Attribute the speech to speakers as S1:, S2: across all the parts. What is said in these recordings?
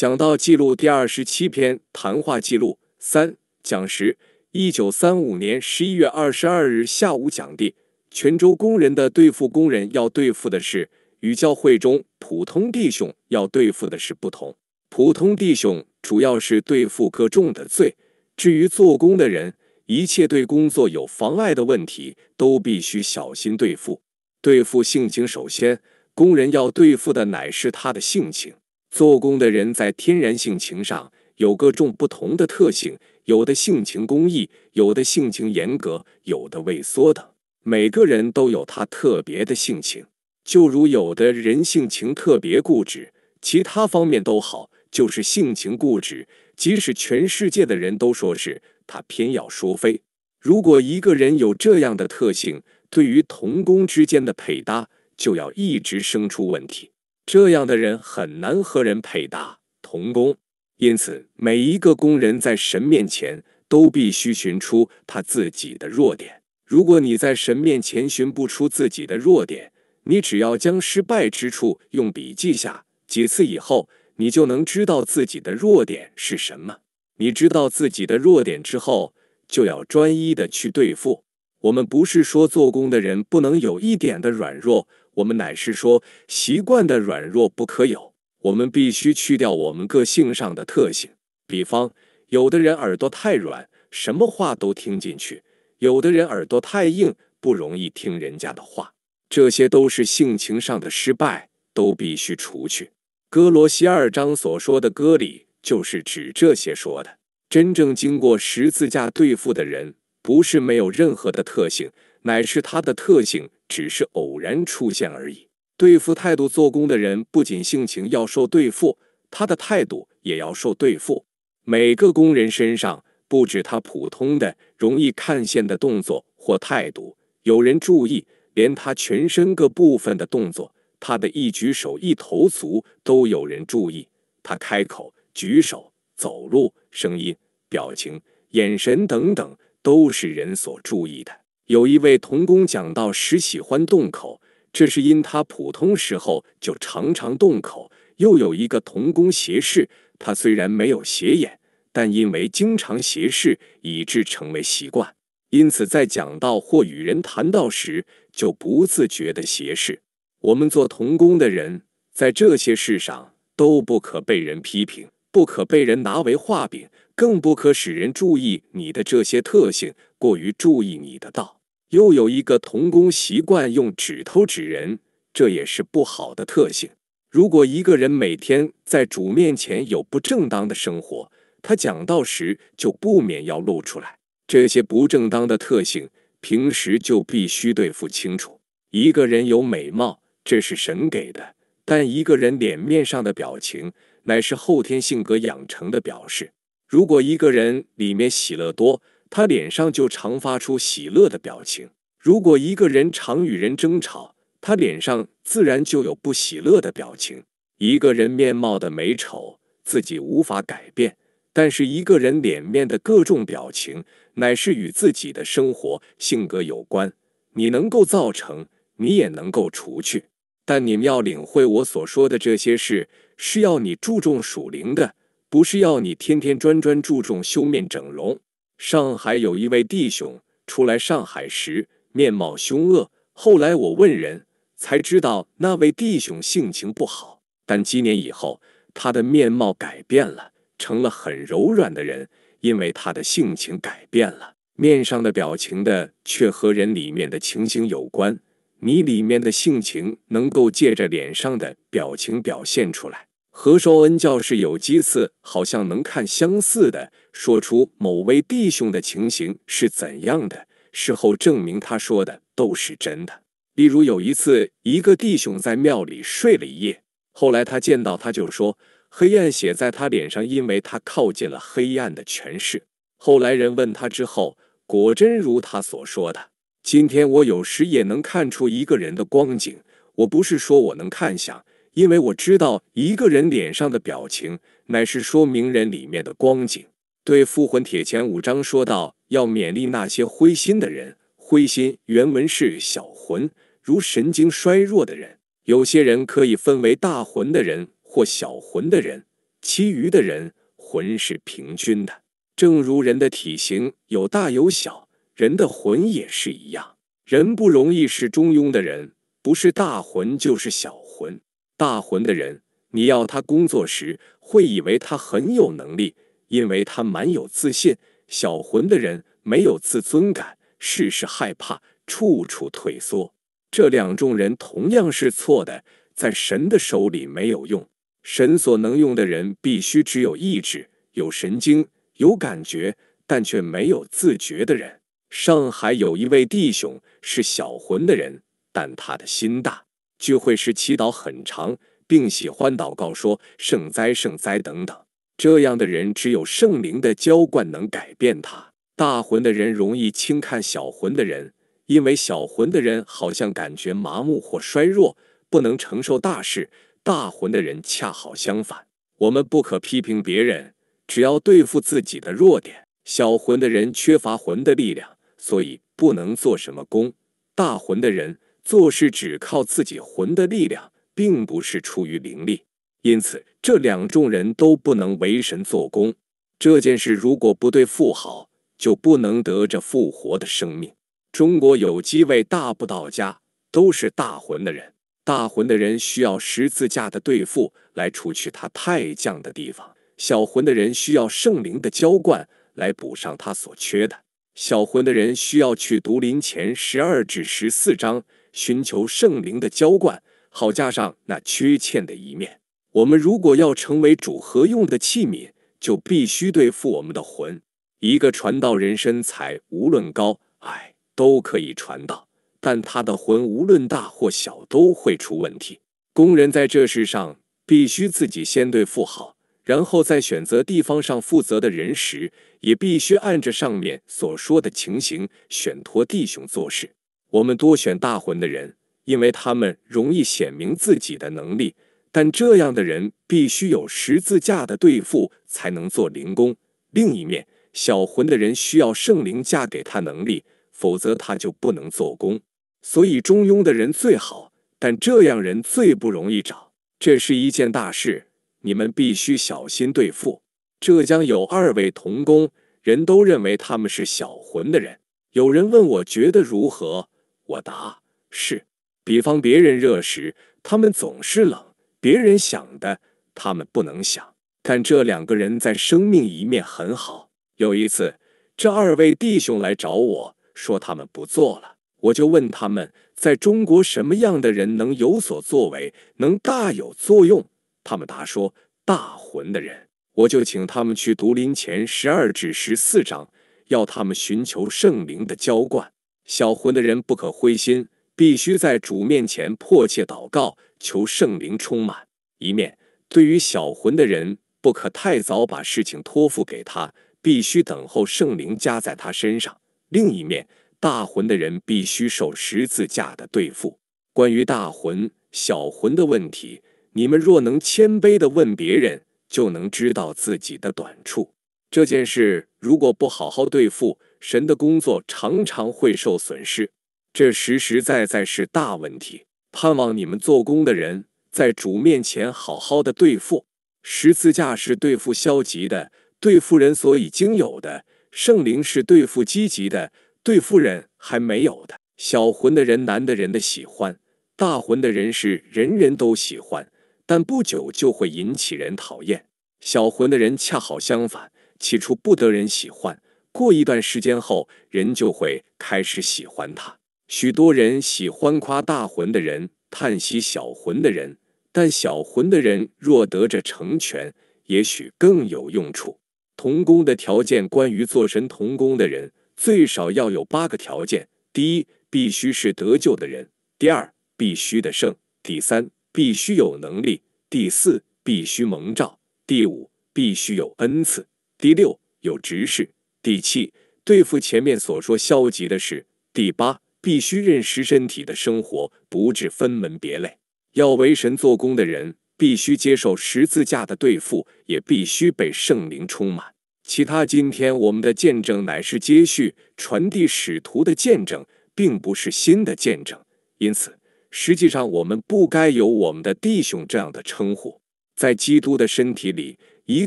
S1: 讲到记录第二十七篇谈话记录三讲时，一九三五年十一月二十二日下午讲的，泉州工人的对付工人要对付的是与教会中普通弟兄要对付的事不同。普通弟兄主要是对付各重的罪，至于做工的人，一切对工作有妨碍的问题都必须小心对付。对付性情，首先工人要对付的乃是他的性情。做工的人在天然性情上有各种不同的特性，有的性情公艺，有的性情严格，有的畏缩等。每个人都有他特别的性情，就如有的人性情特别固执，其他方面都好，就是性情固执，即使全世界的人都说是，他偏要说非。如果一个人有这样的特性，对于同工之间的配搭，就要一直生出问题。这样的人很难和人配搭同工，因此每一个工人在神面前都必须寻出他自己的弱点。如果你在神面前寻不出自己的弱点，你只要将失败之处用笔记下几次以后，你就能知道自己的弱点是什么。你知道自己的弱点之后，就要专一的去对付。我们不是说做工的人不能有一点的软弱，我们乃是说习惯的软弱不可有。我们必须去掉我们个性上的特性。比方，有的人耳朵太软，什么话都听进去；有的人耳朵太硬，不容易听人家的话。这些都是性情上的失败，都必须除去。哥罗西二章所说的割礼，就是指这些说的。真正经过十字架对付的人。不是没有任何的特性，乃是它的特性只是偶然出现而已。对付态度做工的人，不仅性情要受对付，他的态度也要受对付。每个工人身上不止他普通的容易看线的动作或态度，有人注意，连他全身各部分的动作，他的一举手、一投足都有人注意。他开口、举手、走路、声音、表情、眼神等等。都是人所注意的。有一位童工讲到时喜欢动口，这是因他普通时候就常常动口；又有一个童工斜视，他虽然没有斜眼，但因为经常斜视，以致成为习惯，因此在讲到或与人谈到时，就不自觉的斜视。我们做童工的人，在这些事上都不可被人批评，不可被人拿为画柄。更不可使人注意你的这些特性，过于注意你的道。又有一个童工习惯用指头指人，这也是不好的特性。如果一个人每天在主面前有不正当的生活，他讲道时就不免要露出来这些不正当的特性。平时就必须对付清楚。一个人有美貌，这是神给的；但一个人脸面上的表情，乃是后天性格养成的表示。如果一个人里面喜乐多，他脸上就常发出喜乐的表情；如果一个人常与人争吵，他脸上自然就有不喜乐的表情。一个人面貌的美丑自己无法改变，但是一个人脸面的各种表情，乃是与自己的生活性格有关。你能够造成，你也能够除去。但你们要领会我所说的这些事，是要你注重属灵的。不是要你天天专专注重修面整容。上海有一位弟兄出来上海时面貌凶恶，后来我问人才知道那位弟兄性情不好。但几年以后他的面貌改变了，成了很柔软的人，因为他的性情改变了。面上的表情的却和人里面的情形有关。你里面的性情能够借着脸上的表情表现出来。何寿恩教士有几次，好像能看相似的，说出某位弟兄的情形是怎样的。事后证明他说的都是真的。例如有一次，一个弟兄在庙里睡了一夜，后来他见到他就说：“黑暗写在他脸上，因为他靠近了黑暗的权势。”后来人问他之后，果真如他所说的。今天我有时也能看出一个人的光景，我不是说我能看相。因为我知道一个人脸上的表情乃是说明人里面的光景。对《复魂帖》前五章说道，要勉励那些灰心的人。灰心原文是小魂，如神经衰弱的人。有些人可以分为大魂的人或小魂的人，其余的人魂是平均的，正如人的体型有大有小，人的魂也是一样。人不容易是中庸的人，不是大魂就是小魂。大魂的人，你要他工作时，会以为他很有能力，因为他蛮有自信。小魂的人没有自尊感，事事害怕，处处退缩。这两种人同样是错的，在神的手里没有用。神所能用的人，必须只有意志、有神经、有感觉，但却没有自觉的人。上海有一位弟兄是小魂的人，但他的心大。聚会时祈祷很长，并喜欢祷告说“圣哉，圣哉”等等。这样的人只有圣灵的浇灌能改变他。大魂的人容易轻看小魂的人，因为小魂的人好像感觉麻木或衰弱，不能承受大事。大魂的人恰好相反。我们不可批评别人，只要对付自己的弱点。小魂的人缺乏魂的力量，所以不能做什么功；大魂的人。做事只靠自己魂的力量，并不是出于灵力，因此这两种人都不能为神做工。这件事如果不对付好，就不能得这复活的生命。中国有几位大不道家，都是大魂的人。大魂的人需要十字架的对付来除去他太降的地方；小魂的人需要圣灵的浇灌来补上他所缺的。小魂的人需要去读林前十二至十四章。寻求圣灵的浇灌，好加上那缺欠的一面。我们如果要成为主合用的器皿，就必须对付我们的魂。一个传道人身材无论高矮都可以传道，但他的魂无论大或小都会出问题。工人在这世上必须自己先对付好，然后再选择地方上负责的人时，也必须按着上面所说的情形选托弟兄做事。我们多选大魂的人，因为他们容易显明自己的能力。但这样的人必须有十字架的对付才能做灵工。另一面，小魂的人需要圣灵嫁给他能力，否则他就不能做工。所以中庸的人最好，但这样人最不容易找。这是一件大事，你们必须小心对付。浙江有二位童工，人都认为他们是小魂的人。有人问，我觉得如何？我答是，比方别人热时，他们总是冷；别人想的，他们不能想。但这两个人在生命一面很好。有一次，这二位弟兄来找我说，他们不做了。我就问他们，在中国什么样的人能有所作为，能大有作用？他们答说，大魂的人。我就请他们去读《林前》十二至十四章，要他们寻求圣灵的浇灌。小魂的人不可灰心，必须在主面前迫切祷告，求圣灵充满。一面对于小魂的人不可太早把事情托付给他，必须等候圣灵加在他身上。另一面大魂的人必须受十字架的对付。关于大魂、小魂的问题，你们若能谦卑的问别人，就能知道自己的短处。这件事如果不好好对付。神的工作常常会受损失，这实实在在是大问题。盼望你们做工的人，在主面前好好的对付。十字架是对付消极的，对付人所以经有的；圣灵是对付积极的，对付人还没有的。小魂的人难得人的喜欢，大魂的人是人人都喜欢，但不久就会引起人讨厌。小魂的人恰好相反，起初不得人喜欢。过一段时间后，人就会开始喜欢他。许多人喜欢夸大魂的人，叹息小魂的人。但小魂的人若得着成全，也许更有用处。童工的条件，关于做神童工的人，最少要有八个条件：第一，必须是得救的人；第二，必须的胜；第三，必须有能力；第四，必须蒙召；第五，必须有恩赐；第六，有执事。第七，对付前面所说消极的事；第八，必须认识身体的生活，不致分门别类。要为神做工的人，必须接受十字架的对付，也必须被圣灵充满。其他，今天我们的见证乃是接续传递使徒的见证，并不是新的见证。因此，实际上我们不该有我们的弟兄这样的称呼，在基督的身体里。一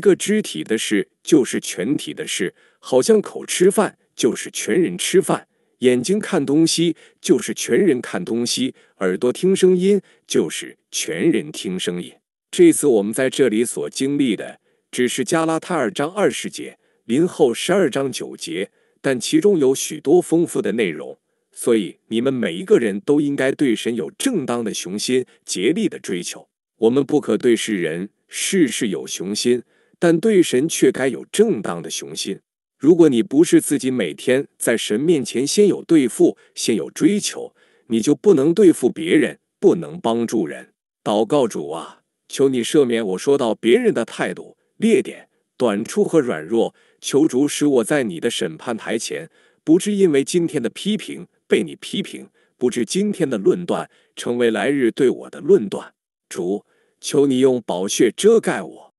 S1: 个肢体的事就是全体的事，好像口吃饭就是全人吃饭，眼睛看东西就是全人看东西，耳朵听声音就是全人听声音。这次我们在这里所经历的只是加拉太二章二十节，林后十二章九节，但其中有许多丰富的内容，所以你们每一个人都应该对神有正当的雄心，竭力的追求。我们不可对世人事事有雄心。但对神却该有正当的雄心。如果你不是自己每天在神面前先有对付，先有追求，你就不能对付别人，不能帮助人。祷告主啊，求你赦免我说到别人的态度、劣点、短处和软弱。求主使我在你的审判台前，不知因为今天的批评被你批评，不知今天的论断成为来日对我的论断。主，求你用宝血遮盖我。